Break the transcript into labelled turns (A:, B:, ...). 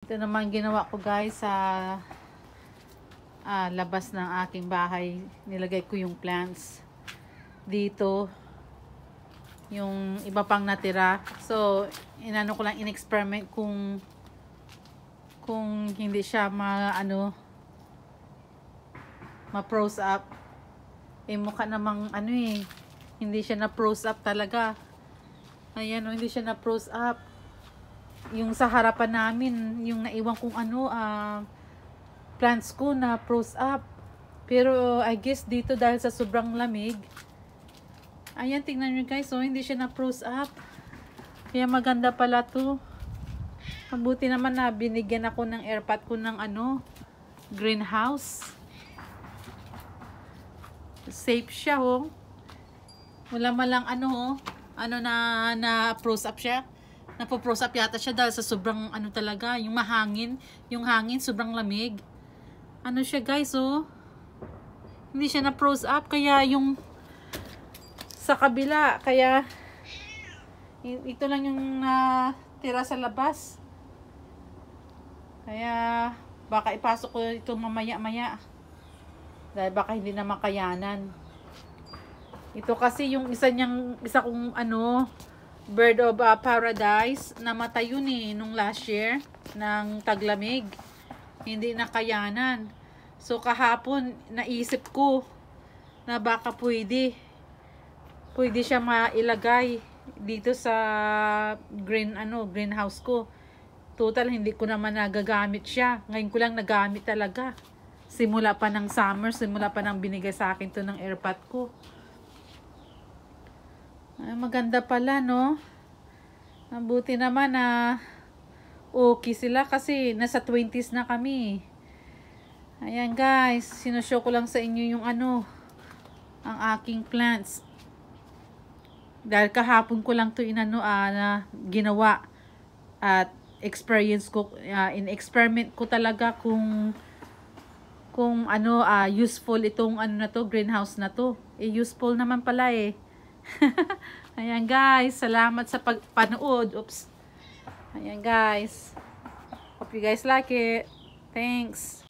A: Ito naman ginawa ko guys sa ah, labas ng aking bahay. Nilagay ko yung plants dito. Yung iba pang natira. So, inano ko lang in-experiment kung kung hindi siya ma-ano ma-prose up. Eh mukha namang ano eh hindi siya na pros up talaga. Ayan, oh, hindi siya na pros up yung sa harapan namin, yung naiwan kong ano, uh, plants ko na pros up. Pero I guess dito dahil sa sobrang lamig, ayan, tingnan nyo guys, so oh, hindi siya na pros up. Kaya maganda pala to. Mabuti naman na binigyan ako ng airpot ko ng ano, greenhouse. Safe siya ho. Oh. Wala malang ano oh. ano na na pros up siya. Napoprose up yata siya dahil sa sobrang ano talaga, yung mahangin, yung hangin, sobrang lamig. Ano siya guys, oh. Hindi siya na prose up, kaya yung sa kabila, kaya ito lang yung natira uh, sa labas. Kaya baka ipasok ko ito mamaya-maya. Dahil baka hindi na makayanan. Ito kasi yung isa niyang isa kong ano bird of uh, paradise. Namatay yun eh nung last year ng taglamig. Hindi nakayanan. So kahapon naisip ko na baka pwede pwede siya mailagay dito sa green ano greenhouse ko. Total hindi ko naman nagagamit siya. Ngayon ko lang nagamit talaga. Simula pa ng summer, simula pa ng binigay sa akin to ng airpot ko. Ay, maganda pala, no? Mabuti naman na ah, okay sila kasi nasa 20s na kami. Ayan, guys. Sinushow ko lang sa inyo yung ano, ang aking plants. Dahil kahapon ko lang to inano, ah, na ginawa. At experience ko, uh, ah, in-experiment ko talaga kung kung ano, uh, useful itong ano na to, greenhouse na to. Eh, useful naman pala eh. Ayan guys, salamat sa pagpanood. Oops. Ayan guys. Hope you guys like it. Thanks.